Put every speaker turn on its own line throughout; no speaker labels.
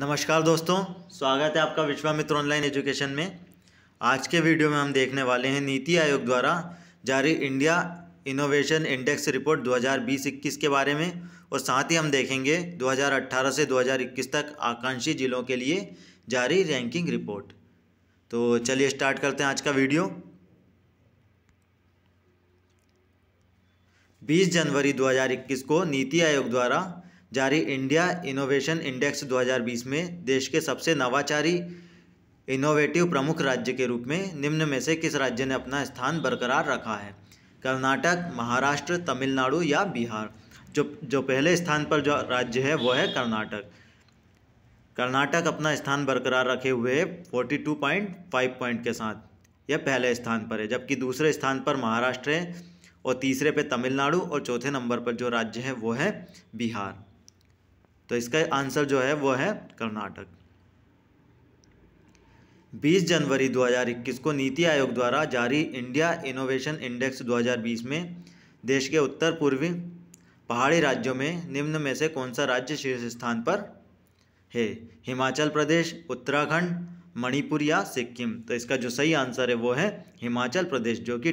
नमस्कार दोस्तों स्वागत है आपका विश्वामित्र ऑनलाइन एजुकेशन में आज के वीडियो में हम देखने वाले हैं नीति आयोग द्वारा जारी इंडिया इनोवेशन इंडेक्स रिपोर्ट 2020-21 के बारे में और साथ ही हम देखेंगे 2018 से 2021 तक आकांक्षी जिलों के लिए जारी रैंकिंग रिपोर्ट तो चलिए स्टार्ट करते हैं आज का वीडियो 20 जनवरी 2021 को नीति आयोग द्वारा जारी इंडिया इनोवेशन इंडेक्स 2020 में देश के सबसे नवाचारी इनोवेटिव प्रमुख राज्य के रूप में निम्न में से किस राज्य ने अपना स्थान बरकरार रखा है कर्नाटक महाराष्ट्र तमिलनाडु या बिहार जो जो पहले स्थान पर जो राज्य है वो है कर्नाटक कर्नाटक अपना स्थान बरकरार रखे हुए forty two point five point के साथ यह पहले स्थान पर है जबकि दूसरे स्थान पर महाराष्ट्र है और तीसरे पे तमिलनाडु और चौथे नंबर पर जो राज्य है वो है बिहार तो इसका आंसर जो है वो है कर्नाटक 20 जनवरी 2021 को नीति आयोग द्वारा जारी इंडिया इनोवेशन इंडेक्स 2020 में देश के उत्तर पूर्वी पहाड़ी राज्यों में निम्न में से कौन सा राज्य शीर्ष स्थान पर है हिमाचल प्रदेश उत्तराखंड मणिपुर या सिक्किम तो इसका जो सही आंसर है वो है हिमाचल प्रदेश जो कि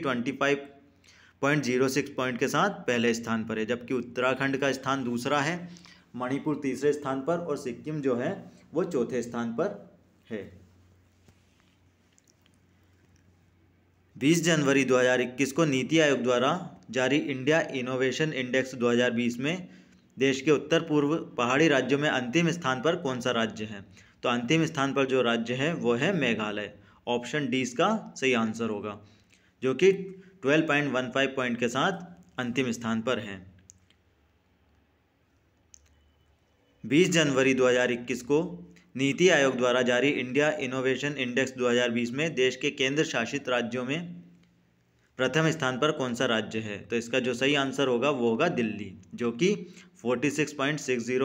25.06 पॉइंट के साथ पहले स्थान पर है जबकि उत्तराखंड का स्थान दूसरा है मणिपुर तीसरे स्थान पर और सिक्किम जो है वो चौथे स्थान पर है 20 जनवरी 2021 को नीति आयोग द्वारा जारी इंडिया इनोवेशन इंडेक्स 2020 में देश के उत्तर पूर्व पहाड़ी राज्यों में अंतिम स्थान पर कौन सा राज्य है तो अंतिम स्थान पर जो राज्य है वो है मेघालय ऑप्शन डी इसका सही आंसर होगा जो कि 12.15 पॉइंट के साथ अंतिम स्थान पर हैं 20 जनवरी 2021 को नीति आयोग द्वारा जारी इंडिया इनोवेशन इंडेक्स 2020 में देश के केंद्र शासित राज्यों में प्रथम स्थान पर कौन सा राज्य है तो इसका जो सही आंसर होगा वो होगा दिल्ली जो कि 46.60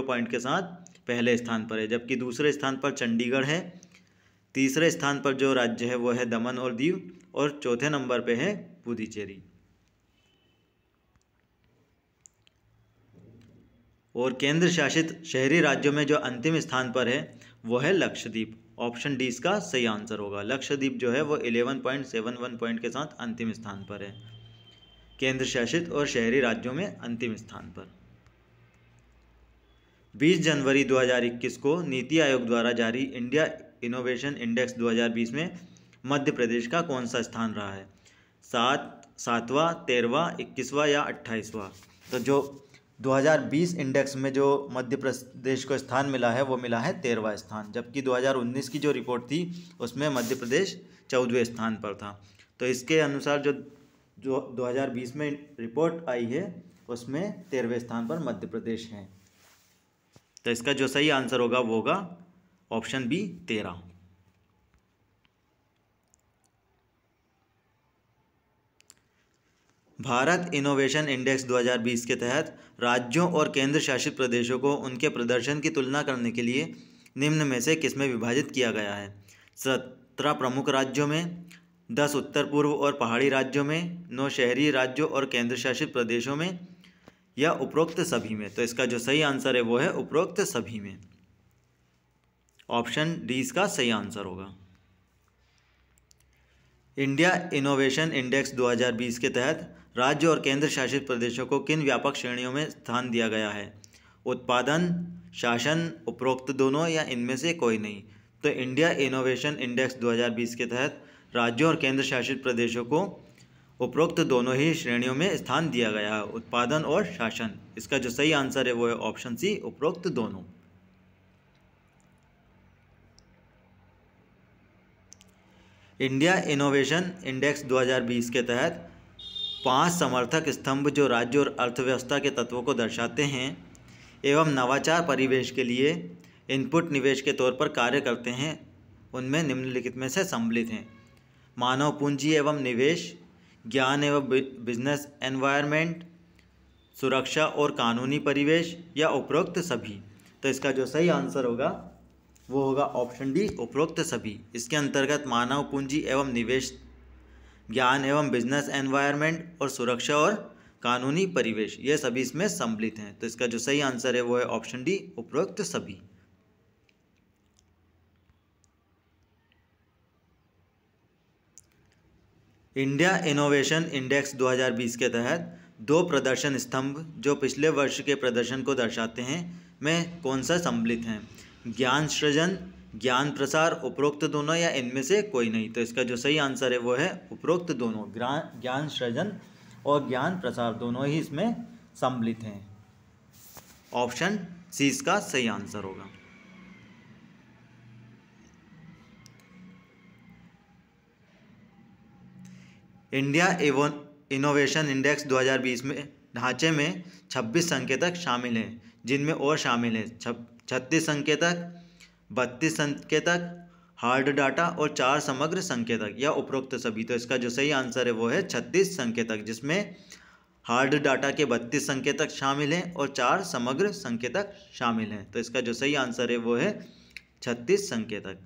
पॉइंट के साथ पहले स्थान पर है जबकि दूसरे स्थान पर चंडीगढ़ है तीसरे स्थान पर जो राज्य है वो है दमन और दीव और चौथे नंबर पर है पुदुचेरी और केंद्र शासित शहरी राज्यों में जो अंतिम स्थान पर है वो है लक्षद्वीप ऑप्शन डी इसका सही आंसर होगा लक्षद्वीप जो है वो 11.71 पॉइंट के साथ अंतिम स्थान पर है केंद्र शासित और शहरी राज्यों में अंतिम स्थान पर 20 जनवरी 2021 को नीति आयोग द्वारा जारी इंडिया इनोवेशन इंडेक्स 2020 में मध्य प्रदेश का कौन सा स्थान रहा है सात सातवा तेरहवा इक्कीसवा या अट्ठाईसवा तो जो 2020 इंडेक्स में जो मध्य प्रदेश को स्थान मिला है वो मिला है तेरहवा स्थान जबकि 2019 की जो रिपोर्ट थी उसमें मध्य प्रदेश चौदहवें स्थान पर था तो इसके अनुसार जो जो 2020 में रिपोर्ट आई है उसमें तेरहवें स्थान पर मध्य प्रदेश है तो इसका जो सही आंसर होगा वो होगा ऑप्शन बी तेरह भारत इनोवेशन इंडेक्स 2020 के तहत राज्यों और केंद्र शासित प्रदेशों को उनके प्रदर्शन की तुलना करने के लिए निम्न में से किसमें विभाजित किया गया है सत्रह प्रमुख राज्यों में दस उत्तर पूर्व और पहाड़ी राज्यों में नौ शहरी राज्यों और केंद्र शासित प्रदेशों में या उपरोक्त सभी में तो इसका जो सही आंसर है वो है उपरोक्त सभी में ऑप्शन डी इसका सही आंसर होगा इंडिया इनोवेशन इंडेक्स 2020 के तहत राज्य और केंद्र शासित प्रदेशों को किन व्यापक श्रेणियों में स्थान दिया गया है उत्पादन शासन उपरोक्त दोनों या इनमें से कोई नहीं तो इंडिया इनोवेशन इंडेक्स 2020 के तहत राज्यों और केंद्र शासित प्रदेशों को उपरोक्त दोनों ही श्रेणियों में स्थान दिया गया है उत्पादन और शासन इसका जो सही आंसर है वो है ऑप्शन सी उपरोक्त दोनों इंडिया इनोवेशन इंडेक्स 2020 के तहत पांच समर्थक स्तंभ जो राज्य और अर्थव्यवस्था के तत्वों को दर्शाते हैं एवं नवाचार परिवेश के लिए इनपुट निवेश के तौर पर कार्य करते हैं उनमें निम्नलिखित में से सम्मिलित हैं मानव पूंजी एवं निवेश ज्ञान एवं बिजनेस एनवायरनमेंट सुरक्षा और कानूनी परिवेश या उपरोक्त सभी तो इसका जो सही आंसर होगा वो होगा ऑप्शन डी उपरोक्त सभी इसके अंतर्गत मानव पूंजी एवं निवेश ज्ञान एवं बिजनेस एनवायरनमेंट और सुरक्षा और कानूनी परिवेश ये सभी इसमें सम्मिलित हैं तो इसका जो सही आंसर है वो है ऑप्शन डी उपरोक्त सभी इंडिया इनोवेशन इंडेक्स 2020 के तहत दो प्रदर्शन स्तंभ जो पिछले वर्ष के प्रदर्शन को दर्शाते हैं में कौन सा सम्मिलित हैं ज्ञान सृजन ज्ञान प्रसार उपरोक्त दोनों या इनमें से कोई नहीं तो इसका जो सही आंसर है वो है उपरोक्त दोनों ज्ञान सृजन और ज्ञान प्रसार दोनों ही इसमें सम्मिलित हैं ऑप्शन सी इसका सही आंसर होगा इंडिया एवं इनोवेशन इंडेक्स 2020 में ढांचे में 26 संकेतक शामिल हैं जिनमें और शामिल हैं छत्तीस संकेतक बत्तीस संकेतक हार्ड डाटा और चार समग्र संकेतक या उपरोक्त सभी तो इसका जो सही आंसर है वो है छत्तीस संकेतक जिसमें हार्ड डाटा के बत्तीस संकेतक शामिल हैं और चार समग्र संकेतक शामिल हैं तो इसका जो सही आंसर है वो है छत्तीस संकेतक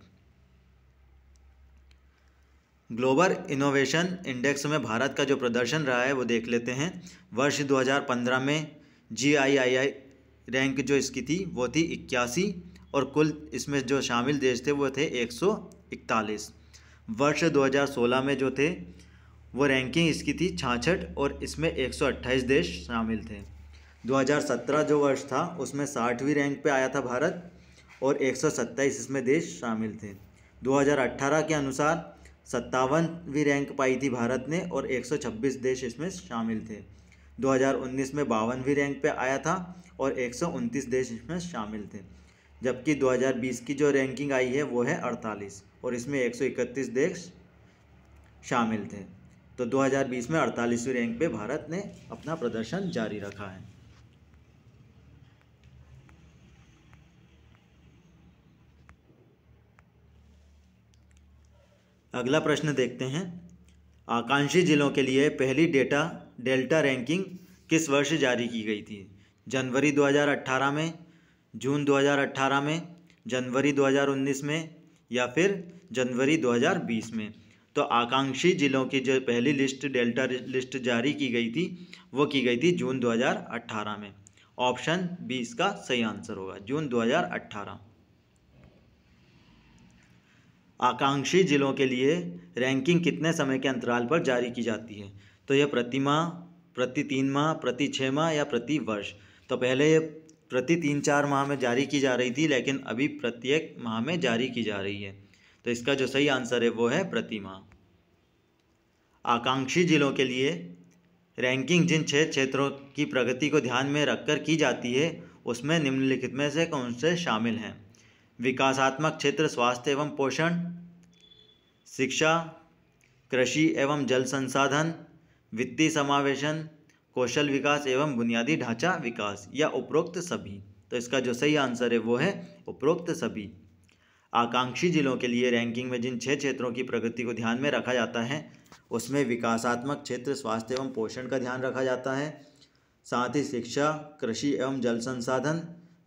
ग्लोबल इनोवेशन इंडेक्स में भारत का जो प्रदर्शन रहा है वो देख लेते हैं वर्ष 2015 में जी आई आई आई रैंक जो इसकी थी वो थी इक्यासी और कुल इसमें जो शामिल देश थे वो थे 141 वर्ष 2016 में जो थे वो रैंकिंग इसकी थी छाछठ और इसमें 128 देश शामिल थे 2017 जो वर्ष था उसमें साठवीं रैंक पे आया था भारत और एक इसमें देश शामिल थे 2018 के अनुसार सत्तावनवीं रैंक पाई थी भारत ने और 126 देश इसमें शामिल थे 2019 में बावनवीं रैंक पे आया था और एक देश इसमें शामिल थे जबकि 2020 की जो रैंकिंग आई है वो है 48 और इसमें 131 देश शामिल थे तो 2020 में 48वीं रैंक पे भारत ने अपना प्रदर्शन जारी रखा है अगला प्रश्न देखते हैं आकांक्षी जिलों के लिए पहली डेटा डेल्टा रैंकिंग किस वर्ष जारी की गई थी जनवरी 2018 में जून 2018 में जनवरी 2019 में या फिर जनवरी 2020 में तो आकांक्षी ज़िलों की जो पहली लिस्ट डेल्टा लिस्ट जारी की गई थी वो की गई थी जून 2018 में ऑप्शन बी इसका सही आंसर होगा जून 2018 आकांक्षी ज़िलों के लिए रैंकिंग कितने समय के अंतराल पर जारी की जाती है तो यह प्रति माह प्रति तीन माह प्रति छः माह या प्रति वर्ष तो पहले ये प्रति तीन चार माह में जारी की जा रही थी लेकिन अभी प्रत्येक माह में जारी की जा रही है तो इसका जो सही आंसर है वो है प्रति माह आकांक्षी जिलों के लिए रैंकिंग जिन छः क्षेत्रों की प्रगति को ध्यान में रखकर की जाती है उसमें निम्नलिखित में से कौन से शामिल हैं विकासात्मक क्षेत्र स्वास्थ्य एवं पोषण शिक्षा कृषि एवं जल संसाधन वित्तीय समावेशन कौशल विकास एवं बुनियादी ढांचा विकास या उपरोक्त सभी तो इसका जो सही आंसर है वो है उपरोक्त सभी आकांक्षी जिलों के लिए रैंकिंग में जिन छः क्षेत्रों की प्रगति को ध्यान में रखा जाता है उसमें विकासात्मक क्षेत्र स्वास्थ्य एवं पोषण का ध्यान रखा जाता है साथ ही शिक्षा कृषि एवं जल संसाधन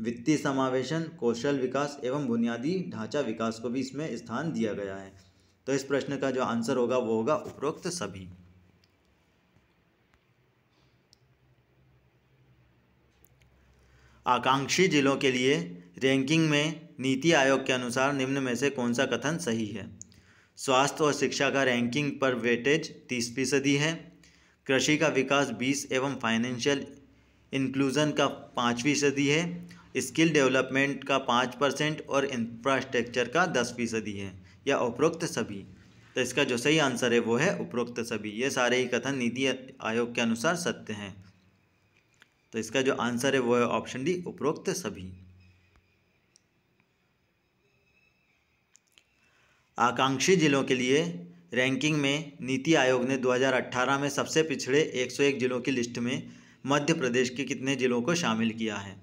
वित्तीय समावेशन कौशल विकास एवं बुनियादी ढांचा विकास को भी इसमें स्थान दिया गया है तो इस प्रश्न का जो आंसर होगा वो होगा उपरोक्त सभी आकांक्षी जिलों के लिए रैंकिंग में नीति आयोग के अनुसार निम्न में से कौन सा कथन सही है स्वास्थ्य और शिक्षा का रैंकिंग पर वेटेज तीस फीसदी है कृषि का विकास बीस एवं फाइनेंशियल इंक्लूज़न का पाँच फीसदी है स्किल डेवलपमेंट का पाँच परसेंट और इंफ्रास्ट्रक्चर का दस फीसदी है या उपरोक्त सभी तो इसका जो सही आंसर है वो है उपरोक्त सभी ये सारे ही कथन नीति आयोग के अनुसार सत्य हैं तो इसका जो आंसर है वो है ऑप्शन डी उपरोक्त सभी आकांक्षी जिलों के लिए रैंकिंग में नीति आयोग ने 2018 में सबसे पिछड़े 101 जिलों की लिस्ट में मध्य प्रदेश के कितने जिलों को शामिल किया है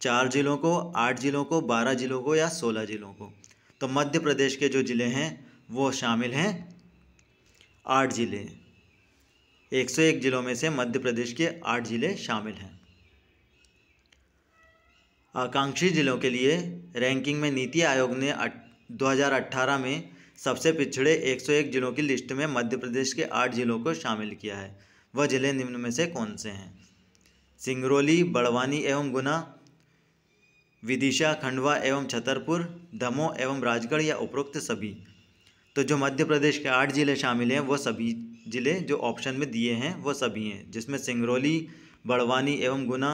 चार जिलों को आठ जिलों को बारह जिलों को या सोलह जिलों को तो मध्य प्रदेश के जो ज़िले हैं वो शामिल हैं आठ ज़िले 101 जिलों में से मध्य प्रदेश के आठ ज़िले शामिल हैं आकांक्षी जिलों के लिए रैंकिंग में नीति आयोग ने 2018 में सबसे पिछड़े 101 जिलों की लिस्ट में मध्य प्रदेश के आठ जिलों को शामिल किया है वह जिले निम्न में से कौन से हैं सिंगरौली बड़वानी एवं गुना विदिशा खंडवा एवं छतरपुर दमोह एवं राजगढ़ या उपरोक्त सभी तो जो मध्य प्रदेश के आठ ज़िले शामिल हैं वो सभी ज़िले जो ऑप्शन में दिए हैं वो सभी हैं जिसमें सिंगरौली बड़वानी एवं गुना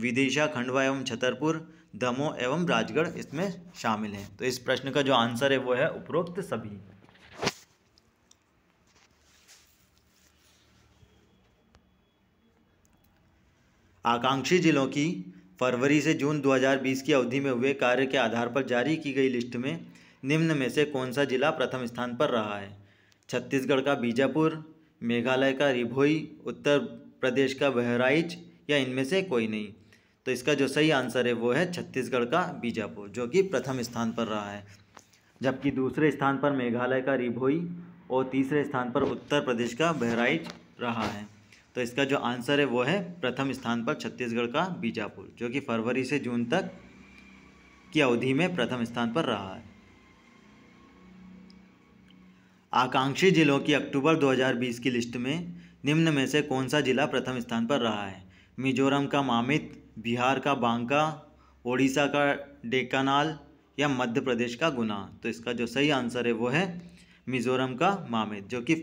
विदिशा खंडवा एवं छतरपुर दमोह एवं राजगढ़ इसमें शामिल हैं तो इस प्रश्न का जो आंसर है वो है उपरोक्त सभी आकांक्षी जिलों की फरवरी से जून 2020 की अवधि में हुए कार्य के आधार पर जारी की गई लिस्ट में निम्न में से कौन सा जिला प्रथम स्थान पर रहा है छत्तीसगढ़ का बीजापुर मेघालय का रिभोई उत्तर प्रदेश का बहराइच या इनमें से कोई नहीं तो इसका जो सही आंसर है वो है छत्तीसगढ़ का बीजापुर जो कि प्रथम स्थान पर रहा है जबकि दूसरे स्थान पर मेघालय का रिभोई और तीसरे स्थान पर उत्तर प्रदेश का बहराइच रहा है तो इसका जो आंसर है वो है प्रथम स्थान पर छत्तीसगढ़ का बीजापुर जो कि फरवरी से जून तक की अवधि में प्रथम स्थान पर रहा है आकांक्षी जिलों की अक्टूबर 2020 की लिस्ट में निम्न में से कौन सा जिला प्रथम स्थान पर रहा है मिजोरम का मामित बिहार का बांका ओडिशा का डेकानाल या मध्य प्रदेश का गुना तो इसका जो सही आंसर है वो है मिजोरम का मामेद जो कि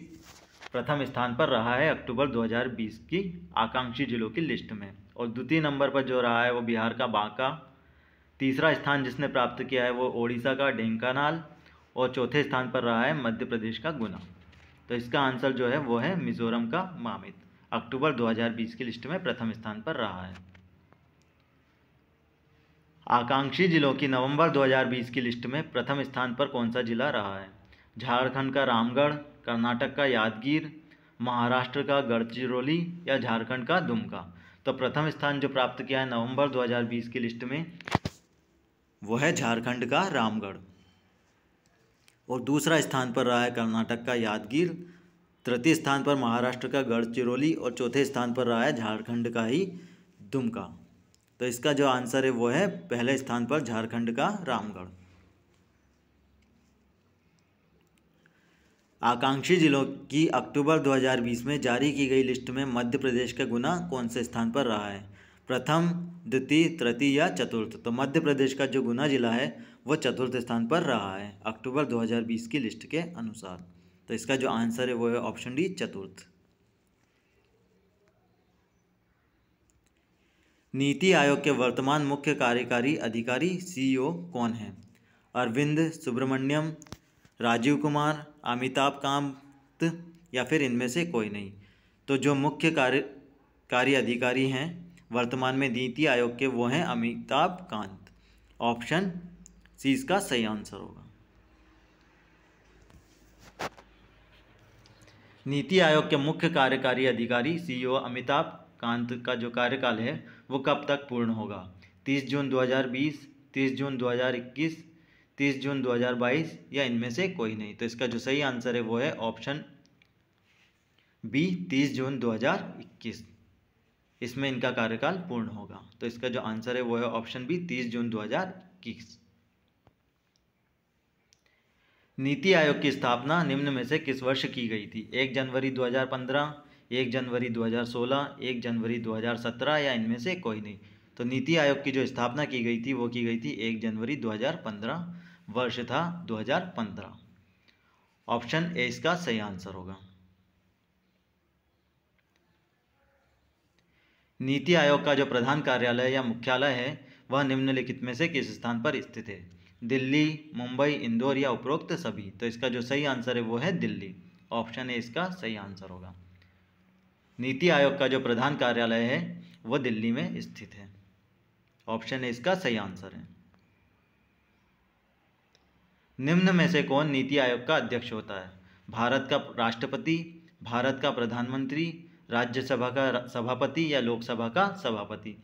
प्रथम स्थान पर रहा है अक्टूबर 2020 की आकांक्षी जिलों की लिस्ट में और द्वितीय नंबर पर जो रहा है वो बिहार का बांका तीसरा स्थान जिसने प्राप्त किया है वो ओडिशा का ढेंकानाल और चौथे स्थान पर रहा है मध्य प्रदेश का गुना तो इसका आंसर जो है वो है मिजोरम का मामित अक्टूबर 2020 की लिस्ट में प्रथम स्थान पर रहा है आकांक्षी जिलों की नवंबर 2020 की लिस्ट में प्रथम स्थान पर कौन सा जिला रहा है झारखंड का रामगढ़ कर्नाटक का यादगीर महाराष्ट्र का गढ़चिरौली या झारखंड का दुमका तो प्रथम स्थान जो प्राप्त किया है नवंबर 2020 की लिस्ट में वो है झारखंड का रामगढ़ और दूसरा स्थान पर रहा है कर्नाटक का यादगीर तृतीय स्थान पर महाराष्ट्र का गढ़चिरौली और चौथे स्थान पर रहा है झारखंड का ही दुमका तो इसका जो आंसर है वो है पहले स्थान पर झारखंड का रामगढ़ आकांक्षी जिलों की अक्टूबर 2020 में जारी की गई लिस्ट में मध्य प्रदेश का गुना कौन से स्थान पर रहा है प्रथम द्वितीय तृतीय या चतुर्थ तो मध्य प्रदेश का जो गुना जिला है वो चतुर्थ स्थान पर रहा है अक्टूबर 2020 की लिस्ट के अनुसार तो इसका जो आंसर है वो है ऑप्शन डी चतुर्थ नीति आयोग के वर्तमान मुख्य कार्यकारी अधिकारी सीईओ e कौन हैं अरविंद सुब्रमण्यम राजीव कुमार अमिताभ कांत या फिर इनमें से कोई नहीं तो जो मुख्य कार्य कार्य अधिकारी हैं वर्तमान में नीति आयोग के वो हैं अमिताभ कांत ऑप्शन सी इसका सही आंसर होगा नीति आयोग के मुख्य कार्यकारी अधिकारी सीईओ e अमिताभ कांत का जो कार्यकाल है वो कब तक पूर्ण होगा 30 जून 2020 30 जून 2021 30 जून 2022 या इनमें से कोई नहीं तो इसका जो सही आंसर है वो है ऑप्शन बी 30 जून 2021 इसमें इनका कार्यकाल पूर्ण होगा तो इसका जो आंसर है वो है ऑप्शन बी 30 जून 2021 नीति आयोग की स्थापना निम्न में से किस वर्ष की गई थी एक जनवरी 2015 एक जनवरी 2016 एक जनवरी 2017 या इनमें से कोई नहीं तो नीति आयोग की जो स्थापना की गई थी वो की गई थी एक जनवरी 2015 वर्ष था 2015 ऑप्शन ए इसका सही आंसर होगा नीति आयोग का जो प्रधान कार्यालय या मुख्यालय है वह निम्नलिखित में से किस स्थान पर स्थित है दिल्ली मुंबई इंदौर या उपरोक्त सभी तो इसका जो सही आंसर है वो है दिल्ली ऑप्शन ए इसका सही आंसर होगा नीति आयोग का जो प्रधान कार्यालय है वह दिल्ली में स्थित है ऑप्शन ए इसका सही आंसर है निम्न में से कौन नीति आयोग का अध्यक्ष होता है भारत का राष्ट्रपति भारत का प्रधानमंत्री राज्यसभा का सभापति या लोकसभा का सभापति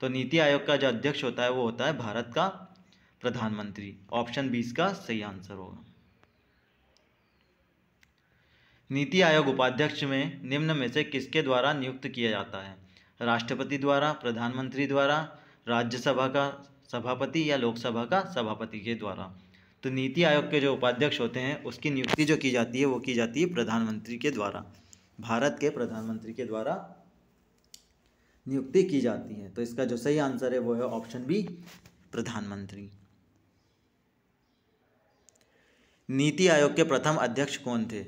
तो नीति आयोग का जो अध्यक्ष होता है वो होता है भारत का प्रधानमंत्री ऑप्शन बीस का सही आंसर होगा नीति आयोग उपाध्यक्ष में निम्न में से किसके द्वारा नियुक्त किया जाता है राष्ट्रपति द्वारा प्रधानमंत्री द्वारा राज्यसभा का सभापति या लोकसभा का सभापति के द्वारा तो नीति आयोग के जो उपाध्यक्ष होते हैं उसकी नियुक्ति जो की जाती है वो की जाती है प्रधानमंत्री के द्वारा भारत के प्रधानमंत्री के द्वारा नियुक्ति की जाती है तो इसका जो सही आंसर है वो है ऑप्शन बी प्रधानमंत्री नीति आयोग के प्रथम अध्यक्ष कौन थे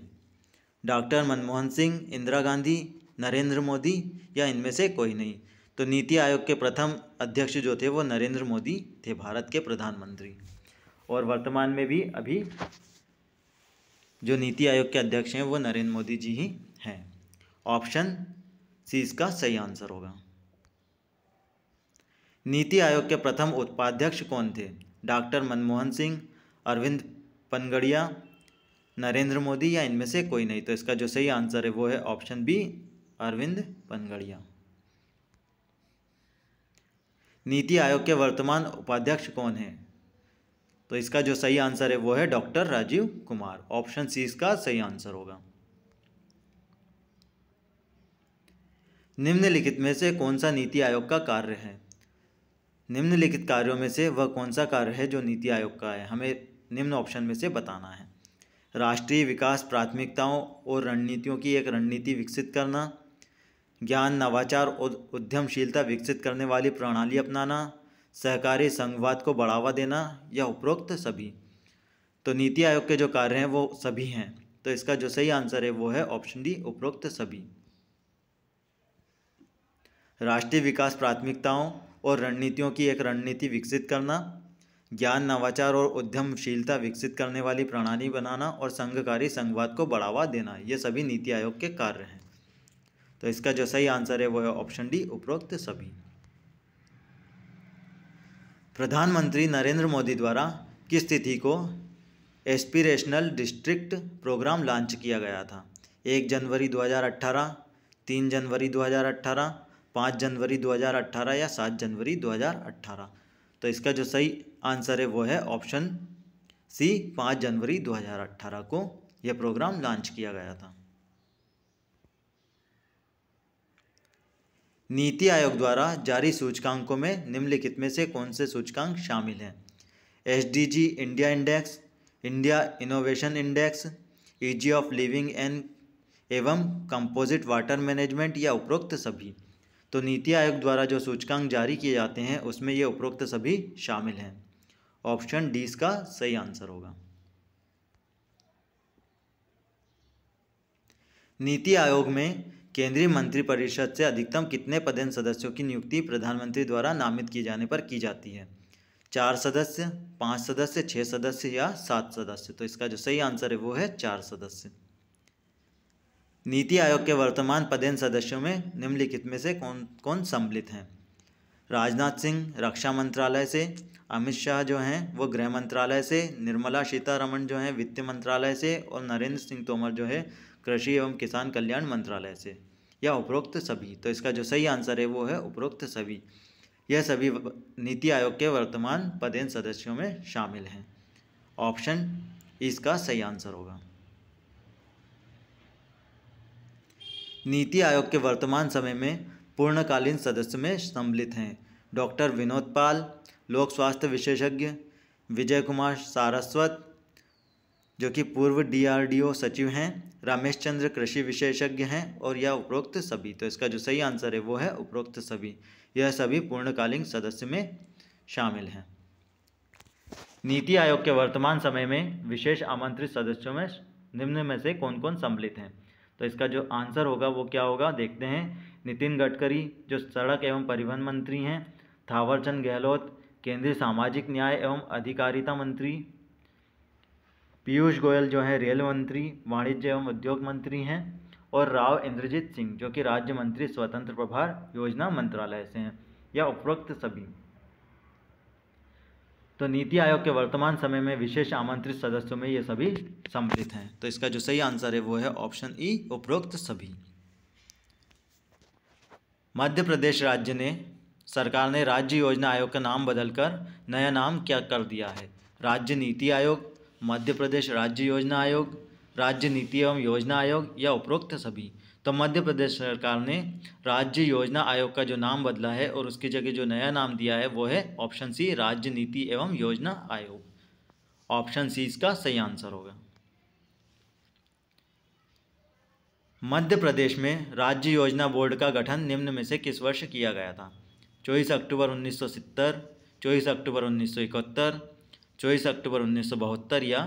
डॉक्टर मनमोहन सिंह इंदिरा गांधी नरेंद्र मोदी या इनमें से कोई नहीं तो नीति आयोग के प्रथम अध्यक्ष जो थे वो नरेंद्र मोदी थे भारत के प्रधानमंत्री और वर्तमान में भी अभी जो नीति आयोग के अध्यक्ष हैं वो नरेंद्र मोदी जी ही हैं ऑप्शन सी इसका सही आंसर होगा नीति आयोग के प्रथम उपाध्यक्ष कौन थे डॉक्टर मनमोहन सिंह अरविंद पनगड़िया नरेंद्र मोदी या इनमें से कोई नहीं तो इसका जो सही आंसर है वो है ऑप्शन बी अरविंद पनगड़िया नीति आयोग के वर्तमान उपाध्यक्ष कौन है तो इसका जो सही आंसर है वो है doctor Rajiv Kumar option C इसका सही आंसर होगा निम्नलिखित में से कौन सा नीति आयोग का कार्य है निम्नलिखित कार्यों में से वह कौन सा कार्य है जो नीति आयोग का है हमें निम्न ऑप्शन में से बताना है राष्ट्रीय विकास प्राथमिकताओं और रणनीतियों की एक रणनीति विकसित करना ज्ञान नवाचार और उद्यमशीलता विकसित करने वाली प्रणाली अपनाना सहकारी संघवाद को बढ़ावा देना या उपरोक्त सभी तो नीति आयोग के जो कार्य हैं वो सभी हैं तो इसका जो सही आंसर है वो है ऑप्शन डी उपरोक्त सभी राष्ट्रीय विकास प्राथमिकताओं और रणनीतियों की एक रणनीति विकसित करना ज्ञान नवाचार और उद्यमशीलता विकसित करने वाली प्रणाली बनाना और संघकारी संघवाद को बढ़ावा देना ये सभी नीति आयोग के कार्य हैं तो इसका जो सही आंसर है वो है ऑप्शन डी उपरोक्त सभी प्रधानमंत्री नरेंद्र मोदी द्वारा किस तिथि को एस्पिरेशनल डिस्ट्रिक्ट प्रोग्राम लॉन्च किया गया था एक जनवरी 2018, तीन जनवरी 2018, पाँच जनवरी 2018 या सात जनवरी 2018 तो इसका जो सही आंसर है वो है ऑप्शन सी पाँच जनवरी 2018 को यह प्रोग्राम लॉन्च किया गया था नीति आयोग द्वारा जारी सूचकांकों में निम्नलिखित में से कौन से सूचकांक शामिल हैं S India index India innovation index ease of living and एवं कंपोजिट वाटर मैनेजमेंट या उपरोक्त सभी तो नीति आयोग द्वारा जो सूचकांक जारी किए जाते हैं उसमें ये उपरोक्त सभी शामिल हैं ऑप्शन डी इसका सही आंसर होगा नीति आयोग में केंद्रीय मंत्रिपरिषद से अधिकतम कितने पदेन सदस्यों की नियुक्ति प्रधानमंत्री द्वारा नामित किए जाने पर की जाती है चार सदस्य पाँच सदस्य छः सदस्य या सात सदस्य तो इसका जो सही आंसर है वो है चार सदस्य नीति आयोग के वर्तमान पदेन सदस्यों में निम्नलिखित में से कौन कौन सम्मिलित हैं राजनाथ सिंह रक्षा मंत्रालय से अमित शाह जो हैं वो गृह मंत्रालय से निर्मला सीतारमण जो हैं वित्त मंत्रालय से और नरेंद्र सिंह तोमर जो है कृषि एवं किसान कल्याण मंत्रालय से या उपरोक्त सभी तो इसका जो सही आंसर है वो है उपरोक्त सभी यह सभी नीति आयोग के वर्तमान पदेन सदस्यों में शामिल हैं ऑप्शन इसका सही आंसर होगा नीति आयोग के वर्तमान समय में पूर्णकालीन सदस्य में सम्मिलित हैं डॉक्टर विनोद पाल लोक स्वास्थ्य विशेषज्ञ विजय कुमार सारस्वत जो कि पूर्व डीआरडीओ सचिव हैं रमेश चंद्र कृषि विशेषज्ञ हैं और यह उपरोक्त सभी तो इसका जो सही आंसर है वो है उपरोक्त सभी यह सभी पूर्णकालीन सदस्य में शामिल हैं नीति आयोग के वर्तमान समय में विशेष आमंत्रित सदस्यों में निम्न में से कौन कौन सम्मिलित हैं तो इसका जो आंसर होगा वो क्या होगा देखते हैं नितिन गडकरी जो सड़क एवं परिवहन मंत्री हैं थावरचंद गहलोत केंद्रीय सामाजिक न्याय एवं अधिकारिता मंत्री पीयूष गोयल जो हैं रेल मंत्री वाणिज्य एवं उद्योग मंत्री हैं और राव इंद्रजीत सिंह जो कि राज्य मंत्री स्वतंत्र प्रभार योजना मंत्रालय से हैं या उपरोक्त सभी तो नीति आयोग के वर्तमान समय में विशेष आमंत्रित सदस्यों में ये सभी सम्मिलित हैं तो इसका जो सही आंसर है वो है ऑप्शन ई उपरोक्त सभी मध्य प्रदेश राज्य ने सरकार ने राज्य योजना आयोग का नाम बदलकर नया नाम क्या कर दिया है राज्य नीति आयोग मध्य प्रदेश राज्य योजना आयोग राज्य नीति एवं योजना आयोग या उपरोक्त सभी तो मध्य प्रदेश सरकार ने राज्य योजना आयोग का जो नाम बदला है और उसकी जगह जो नया नाम दिया है वो है ऑप्शन सी राज्य नीति एवं योजना आयोग ऑप्शन सी इसका सही आंसर होगा मध्य प्रदेश में राज्य योजना बोर्ड का गठन निम्न में से किस वर्ष किया गया था चौबीस अक्टूबर सितर चौबीस अक्टूबर इकहत्तर चौबीस अक्टूबर बहत्तर या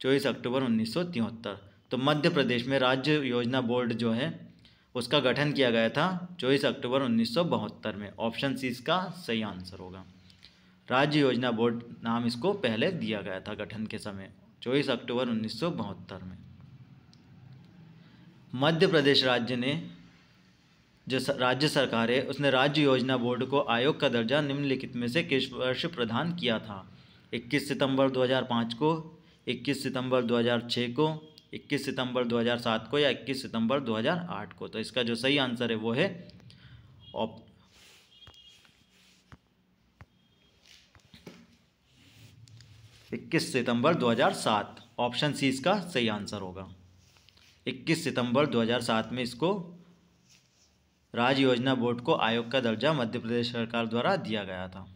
चौबीस अक्टूबर तिहत्तर तो मध्य प्रदेश में राज्य योजना बोर्ड जो है उसका गठन किया गया था चौबीस अक्टूबर उन्नीस में ऑप्शन सी इसका सही आंसर होगा राज्य योजना बोर्ड नाम इसको पहले दिया गया था गठन के समय चौबीस अक्टूबर उन्नीस में मध्य प्रदेश राज्य ने जो राज्य सरकार है उसने राज्य योजना बोर्ड को आयोग का दर्जा निम्नलिखित में से किस वर्ष प्रदान किया था 21 सितंबर 2005 को 21 सितंबर 2006 को 21 सितंबर 2007 को या 21 सितंबर 2008 को तो इसका जो सही आंसर है वो है ऑप इक्कीस सितंबर 2007 ऑप्शन सी इसका सही आंसर होगा 21 सितंबर 2007 में इसको राज्य योजना बोर्ड को आयोग का दर्जा मध्य प्रदेश सरकार द्वारा दिया गया था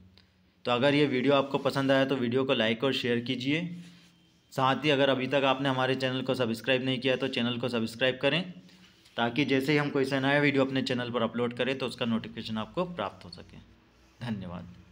तो अगर ये वीडियो आपको पसंद आया तो वीडियो को लाइक और शेयर कीजिए साथ ही अगर अभी तक आपने हमारे चैनल को सब्सक्राइब नहीं किया तो चैनल को सब्सक्राइब करें ताकि जैसे ही हम कोई सा नया वीडियो अपने चैनल पर अपलोड करें तो उसका नोटिफिकेशन आपको प्राप्त हो सके धन्यवाद